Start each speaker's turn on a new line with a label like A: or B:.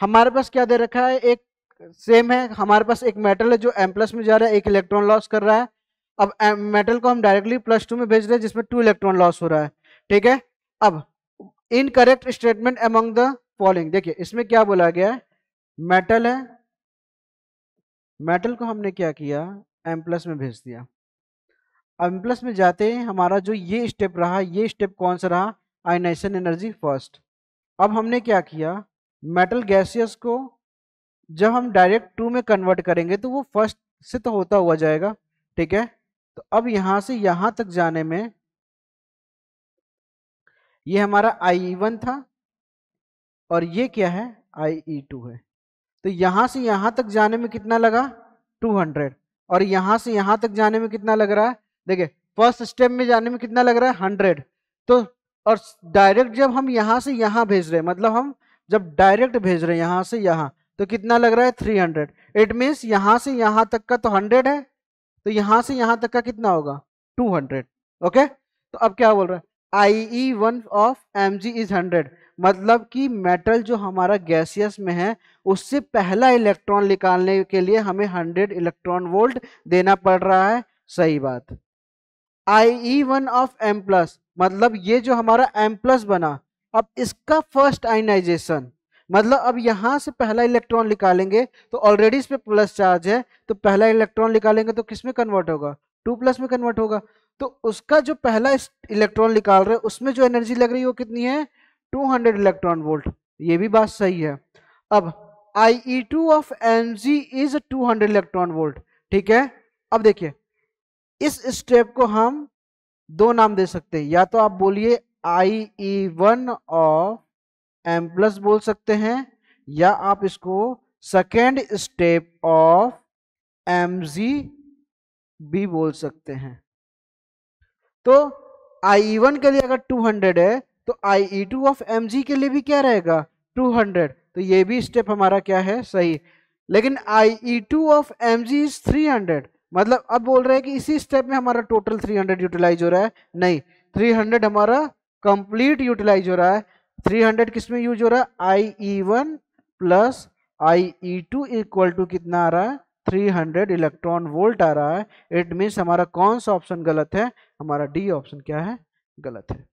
A: हमारे पास क्या दे रखा है एक सेम है हमारे पास एक मेटल है जो एम प्लस में जा रहा है एक इलेक्ट्रॉन लॉस कर रहा है अब मेटल को हम डायरेक्टली प्लस टू में भेज रहे हैं जिसमें टू इलेक्ट्रॉन लॉस हो रहा है ठीक है अब incorrect statement among the following देखिए इसमें क्या बोला गया है मेटल है मेटल को हमने क्या किया एम प्लस में भेज दिया अब एम प्लस में जाते हैं हमारा जो ये स्टेप रहा ये स्टेप कौन सा रहा आइनाइसन एनर्जी फर्स्ट अब हमने क्या किया मेटल गैसियस को जब हम डायरेक्ट टू में कन्वर्ट करेंगे तो वो फर्स्ट से तो होता हुआ जाएगा ठीक है तो अब यहां से यहां तक जाने में ये हमारा आई वन e था और ये क्या है आई ई टू है तो यहां से यहां तक जाने में कितना लगा 200 और यहां से यहां तक जाने में कितना लग रहा है देखिए फर्स्ट स्टेप में जाने में कितना लग रहा है 100 तो और डायरेक्ट जब हम यहां से यहां भेज रहे हैं मतलब हम जब डायरेक्ट भेज रहे हैं यहाँ से यहाँ तो कितना लग रहा है थ्री हंड्रेड इट मीन्स यहाँ से यहाँ तक का तो हंड्रेड है तो यहाँ से यहाँ तक का कितना होगा टू हंड्रेड ओके तो अब क्या बोल रहा है I E one of M G is hundred मतलब कि मेटल जो हमारा गैसियस में है उससे पहला इलेक्ट्रॉन निकालने के लिए हमें हंड्रेड इलेक्ट्रॉन वोल्ट देना पड़ रहा है सही बात I E one of M plus मतलब ये जो हमारा एम प्लस बना अब इसका फर्स्ट आइनाइजेशन मतलब अब यहाँ से पहला इलेक्ट्रॉन निकालेंगे तो ऑलरेडी इस पे प्लस चार्ज है तो पहला इलेक्ट्रॉन निकालेंगे तो किस में कन्वर्ट होगा टू प्लस में कन्वर्ट होगा तो उसका जो पहला इलेक्ट्रॉन निकाल रहे हैं उसमें जो एनर्जी लग रही है वो कितनी है 200 इलेक्ट्रॉन वोल्ट ये भी बात सही है अब I E two of N G is two hundred electron volt ठीक है अब देखिए इस स्टेप को हम दो नाम दे सकते हैं या तो आप बोलिए I E one of M plus बोल सकते हैं या आप इसको second step of M G B बोल सकते हैं तो आई ई वन के लिए अगर 200 है तो I E two of M G के लिए भी क्या रहेगा 200 तो ये भी स्टेप हमारा क्या है सही लेकिन I E two of M G is three hundred मतलब अब बोल रहे हैं कि इसी स्टेप में हमारा टोटल 300 यूटिलाइज हो रहा है नहीं 300 हमारा कंप्लीट यूटिलाइज हो रहा है 300 किस में यूज हो रहा है I E one plus I E two equal to कितना आ रहा है 300 इलेक्ट्रॉन वोल्ट आ रहा है इट मीन्स हमारा कौन सा ऑप्शन गलत है हमारा डी ऑप्शन क्या है गलत है